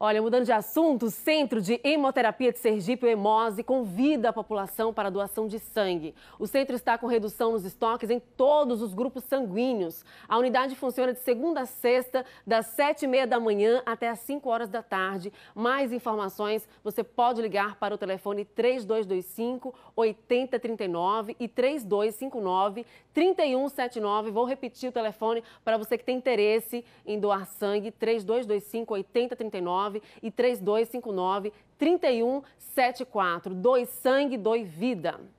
Olha, mudando de assunto, o Centro de Hemoterapia de Sergipe, o Hemose, convida a população para a doação de sangue. O centro está com redução nos estoques em todos os grupos sanguíneos. A unidade funciona de segunda a sexta, das sete e meia da manhã até as 5 horas da tarde. Mais informações, você pode ligar para o telefone 3225-8039 e 3259-3179. Vou repetir o telefone para você que tem interesse em doar sangue, 3225-8039 e 3259 3174. Doe sangue, doe vida.